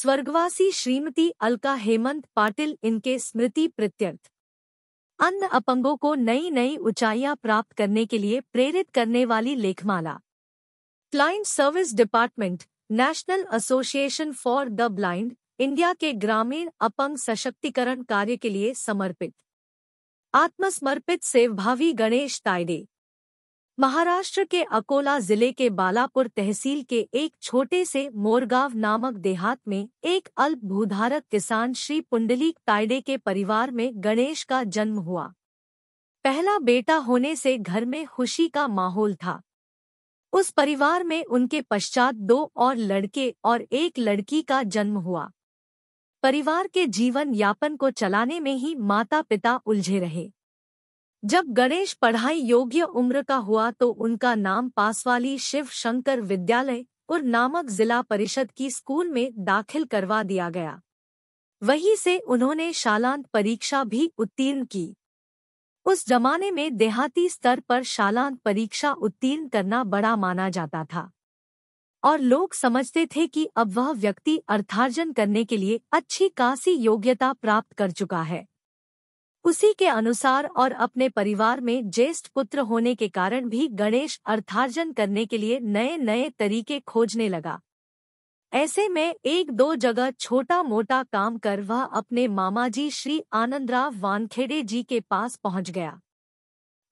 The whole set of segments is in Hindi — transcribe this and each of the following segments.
स्वर्गवासी श्रीमती अलका हेमंत पाटिल इनके स्मृति प्रत्यर्थ अन्य अपंगों को नई नई ऊंचाइयां प्राप्त करने के लिए प्रेरित करने वाली लेखमाला client service department national association for the blind India के ग्रामीण अपंग सशक्तिकरण कार्य के लिए समर्पित आत्मसमर्पित सेवभावी गणेश तायडे महाराष्ट्र के अकोला जिले के बालापुर तहसील के एक छोटे से मोरगांव नामक देहात में एक अल्प भूधारक किसान श्री पुंडलीक ताइडे के परिवार में गणेश का जन्म हुआ पहला बेटा होने से घर में खुशी का माहौल था उस परिवार में उनके पश्चात दो और लड़के और एक लड़की का जन्म हुआ परिवार के जीवन यापन को चलाने में ही माता पिता उलझे रहे जब गणेश पढ़ाई योग्य उम्र का हुआ तो उनका नाम पासवाली शिव शंकर विद्यालय और नामक जिला परिषद की स्कूल में दाखिल करवा दिया गया वहीं से उन्होंने शालांत परीक्षा भी उत्तीर्ण की उस जमाने में देहाती स्तर पर शालांत परीक्षा उत्तीर्ण करना बड़ा माना जाता था और लोग समझते थे कि अब वह व्यक्ति अर्थार्जन करने के लिए अच्छी कासी योग्यता प्राप्त कर चुका है उसी के अनुसार और अपने परिवार में ज्येष्ठ पुत्र होने के कारण भी गणेश अर्थार्जन करने के लिए नए नए तरीके खोजने लगा ऐसे में एक दो जगह छोटा मोटा काम कर वह अपने मामाजी श्री आनंदराव वानखेड़े जी के पास पहुंच गया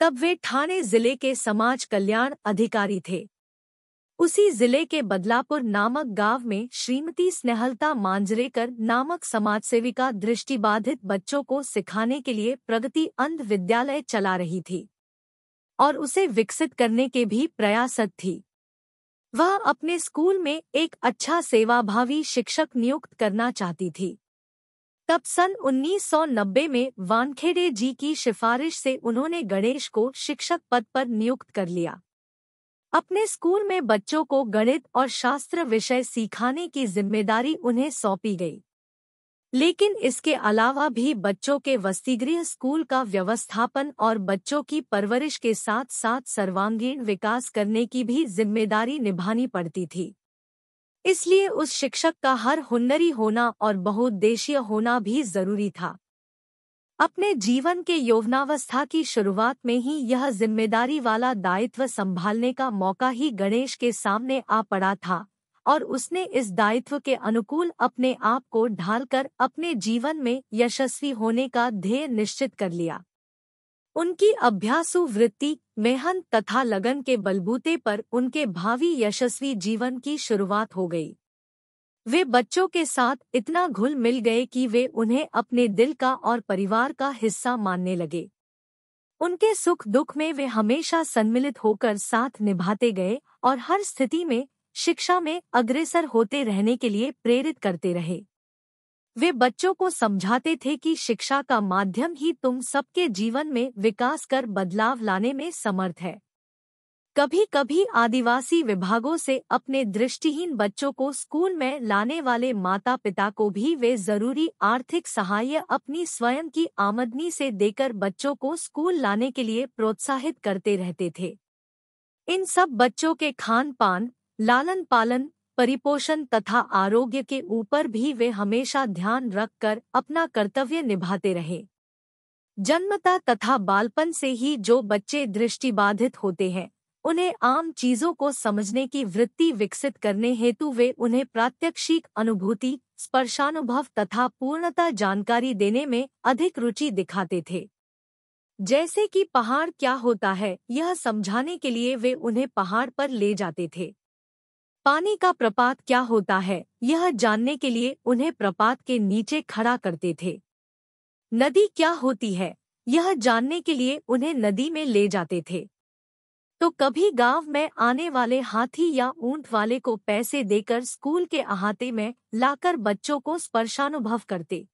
तब वे ठाणे जिले के समाज कल्याण अधिकारी थे उसी जिले के बदलापुर नामक गांव में श्रीमती स्नेहलता मांजरेकर नामक समाज सेविका दृष्टिबाधित बच्चों को सिखाने के लिए प्रगति अंध विद्यालय चला रही थी और उसे विकसित करने के भी प्रयासत थी वह अपने स्कूल में एक अच्छा सेवाभावी शिक्षक नियुक्त करना चाहती थी तब सन 1990 में वानखेड़े जी की सिफारिश से उन्होंने गणेश को शिक्षक पद पर नियुक्त कर लिया अपने स्कूल में बच्चों को गणित और शास्त्र विषय सिखाने की जिम्मेदारी उन्हें सौंपी गई लेकिन इसके अलावा भी बच्चों के वस्तीगृह स्कूल का व्यवस्थापन और बच्चों की परवरिश के साथ साथ सर्वांगीण विकास करने की भी जिम्मेदारी निभानी पड़ती थी इसलिए उस शिक्षक का हर हुनरी होना और बहुद्देशीय होना भी जरूरी था अपने जीवन के यौवनावस्था की शुरुआत में ही यह जिम्मेदारी वाला दायित्व संभालने का मौका ही गणेश के सामने आ पड़ा था और उसने इस दायित्व के अनुकूल अपने आप को ढालकर अपने जीवन में यशस्वी होने का ध्येय निश्चित कर लिया उनकी अभ्यासु वृत्ति मेहन तथा लगन के बलबूते पर उनके भावी यशस्वी जीवन की शुरुआत हो गई वे बच्चों के साथ इतना घुल मिल गए कि वे उन्हें अपने दिल का और परिवार का हिस्सा मानने लगे उनके सुख दुख में वे हमेशा सम्मिलित होकर साथ निभाते गए और हर स्थिति में शिक्षा में अग्रसर होते रहने के लिए प्रेरित करते रहे वे बच्चों को समझाते थे कि शिक्षा का माध्यम ही तुम सबके जीवन में विकास कर बदलाव लाने में समर्थ है कभी कभी आदिवासी विभागों से अपने दृष्टिहीन बच्चों को स्कूल में लाने वाले माता पिता को भी वे जरूरी आर्थिक सहाय अपनी स्वयं की आमदनी से देकर बच्चों को स्कूल लाने के लिए प्रोत्साहित करते रहते थे इन सब बच्चों के खान पान लालन पालन परिपोषण तथा आरोग्य के ऊपर भी वे हमेशा ध्यान रखकर अपना कर्तव्य निभाते रहे जन्मता तथा बालपन से ही जो बच्चे दृष्टिबाधित होते हैं उन्हें आम चीजों को समझने की वृत्ति विकसित करने हेतु वे उन्हें प्रात्यक्षिक अनुभूति स्पर्शानुभव तथा पूर्णता जानकारी देने में अधिक रुचि दिखाते थे जैसे कि पहाड़ क्या होता है यह समझाने के लिए वे उन्हें पहाड़ पर ले जाते थे पानी का प्रपात क्या होता है यह जानने के लिए उन्हें प्रपात के नीचे खड़ा करते थे नदी क्या होती है यह जानने के लिए उन्हें नदी में ले जाते थे तो कभी गांव में आने वाले हाथी या ऊंट वाले को पैसे देकर स्कूल के अहाते में लाकर बच्चों को स्पर्शानुभव करते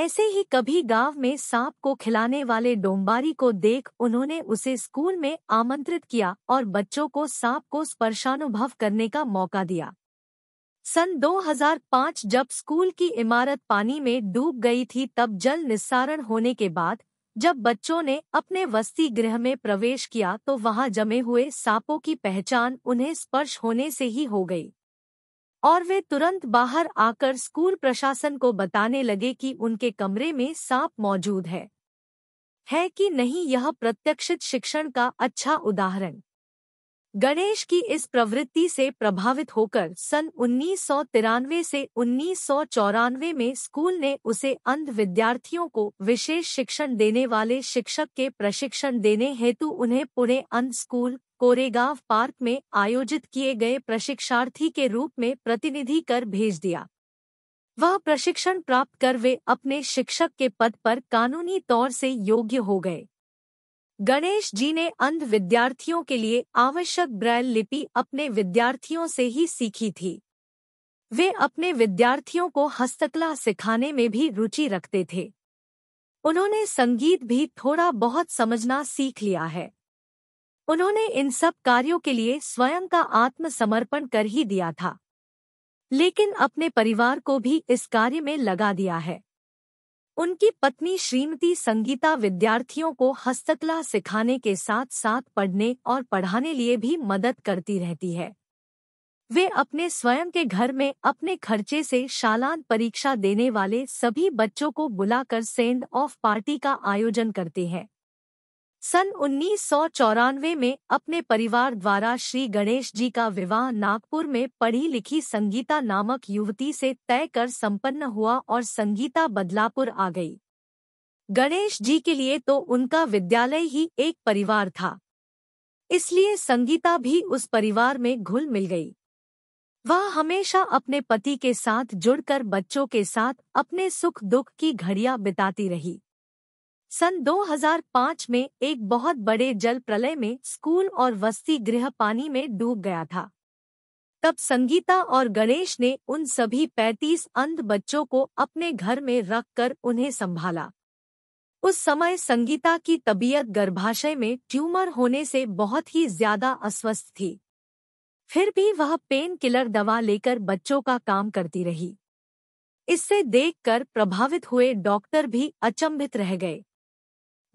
ऐसे ही कभी गांव में सांप को खिलाने वाले डोम्बारी को देख उन्होंने उसे स्कूल में आमंत्रित किया और बच्चों को सांप को स्पर्शानुभव करने का मौका दिया सन 2005 जब स्कूल की इमारत पानी में डूब गई थी तब जल निस्सारण होने के बाद जब बच्चों ने अपने वस्ती गृह में प्रवेश किया तो वहां जमे हुए सांपों की पहचान उन्हें स्पर्श होने से ही हो गई और वे तुरंत बाहर आकर स्कूल प्रशासन को बताने लगे कि उनके कमरे में सांप मौजूद है है कि नहीं यह प्रत्यक्षित शिक्षण का अच्छा उदाहरण गणेश की इस प्रवृत्ति से प्रभावित होकर सन उन्नीस से उन्नीस में स्कूल ने उसे अंध विद्यार्थियों को विशेष शिक्षण देने वाले शिक्षक के प्रशिक्षण देने हेतु उन्हें पुणे अंध स्कूल कोरेगांव पार्क में आयोजित किए गए प्रशिक्षार्थी के रूप में प्रतिनिधि कर भेज दिया वह प्रशिक्षण प्राप्त कर वे अपने शिक्षक के पद पर कानूनी तौर से योग्य हो गए गणेश जी ने अंध विद्यार्थियों के लिए आवश्यक ब्रैल लिपि अपने विद्यार्थियों से ही सीखी थी वे अपने विद्यार्थियों को हस्तकला सिखाने में भी रुचि रखते थे उन्होंने संगीत भी थोड़ा बहुत समझना सीख लिया है उन्होंने इन सब कार्यों के लिए स्वयं का आत्मसमर्पण कर ही दिया था लेकिन अपने परिवार को भी इस कार्य में लगा दिया है उनकी पत्नी श्रीमती संगीता विद्यार्थियों को हस्तकला सिखाने के साथ साथ पढ़ने और पढ़ाने लिए भी मदद करती रहती है वे अपने स्वयं के घर में अपने खर्चे से शालान परीक्षा देने वाले सभी बच्चों को बुलाकर सेंड ऑफ पार्टी का आयोजन करते हैं सन उन्नीस में अपने परिवार द्वारा श्री गणेश जी का विवाह नागपुर में पढ़ी लिखी संगीता नामक युवती से तय कर संपन्न हुआ और संगीता बदलापुर आ गई गणेश जी के लिए तो उनका विद्यालय ही एक परिवार था इसलिए संगीता भी उस परिवार में घुल मिल गई वह हमेशा अपने पति के साथ जुड़कर बच्चों के साथ अपने सुख दुख की घड़ियां बिताती रही सन 2005 में एक बहुत बड़े जल प्रलय में स्कूल और वस्ती गृह पानी में डूब गया था तब संगीता और गणेश ने उन सभी 35 अंध बच्चों को अपने घर में रखकर उन्हें संभाला उस समय संगीता की तबीयत गर्भाशय में ट्यूमर होने से बहुत ही ज्यादा अस्वस्थ थी फिर भी वह पेन किलर दवा लेकर बच्चों का काम करती रही इससे देखकर प्रभावित हुए डॉक्टर भी अचंभित रह गए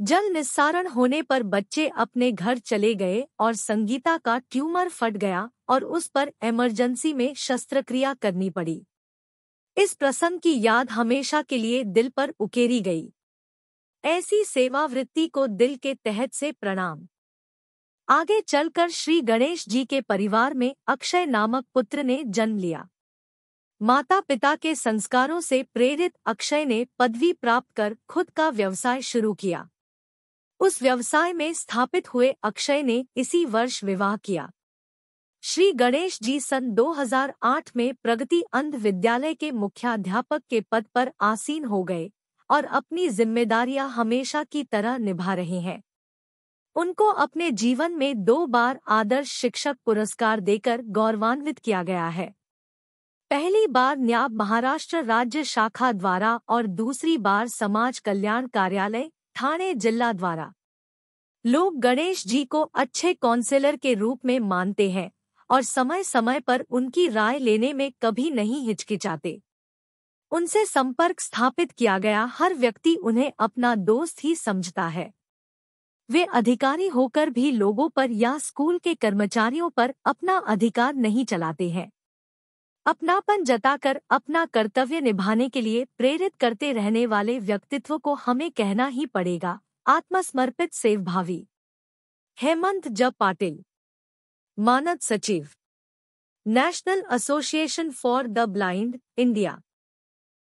जल निस्सारण होने पर बच्चे अपने घर चले गए और संगीता का ट्यूमर फट गया और उस पर इमरजेंसी में शस्त्रक्रिया करनी पड़ी इस प्रसंग की याद हमेशा के लिए दिल पर उकेरी गई ऐसी सेवावृत्ति को दिल के तहत से प्रणाम आगे चलकर श्री गणेश जी के परिवार में अक्षय नामक पुत्र ने जन्म लिया माता पिता के संस्कारों से प्रेरित अक्षय ने पदवी प्राप्त कर खुद का व्यवसाय शुरू किया उस व्यवसाय में स्थापित हुए अक्षय ने इसी वर्ष विवाह किया श्री गणेश जी सन 2008 में प्रगति अंध विद्यालय के मुख्याध्यापक के पद पर आसीन हो गए और अपनी जिम्मेदारियां हमेशा की तरह निभा रहे हैं उनको अपने जीवन में दो बार आदर्श शिक्षक पुरस्कार देकर गौरवान्वित किया गया है पहली बार न्याय महाराष्ट्र राज्य शाखा द्वारा और दूसरी बार समाज कल्याण कार्यालय थाने जिला द्वारा लोग गणेश जी को अच्छे काउंसिलर के रूप में मानते हैं और समय समय पर उनकी राय लेने में कभी नहीं हिचकिचाते उनसे संपर्क स्थापित किया गया हर व्यक्ति उन्हें अपना दोस्त ही समझता है वे अधिकारी होकर भी लोगों पर या स्कूल के कर्मचारियों पर अपना अधिकार नहीं चलाते हैं अपनापन जताकर अपना कर्तव्य निभाने के लिए प्रेरित करते रहने वाले व्यक्तित्व को हमें कहना ही पड़ेगा आत्मसमर्पित सेवभावी हेमंत ज पाटिल मानद सचिव national association for the blind India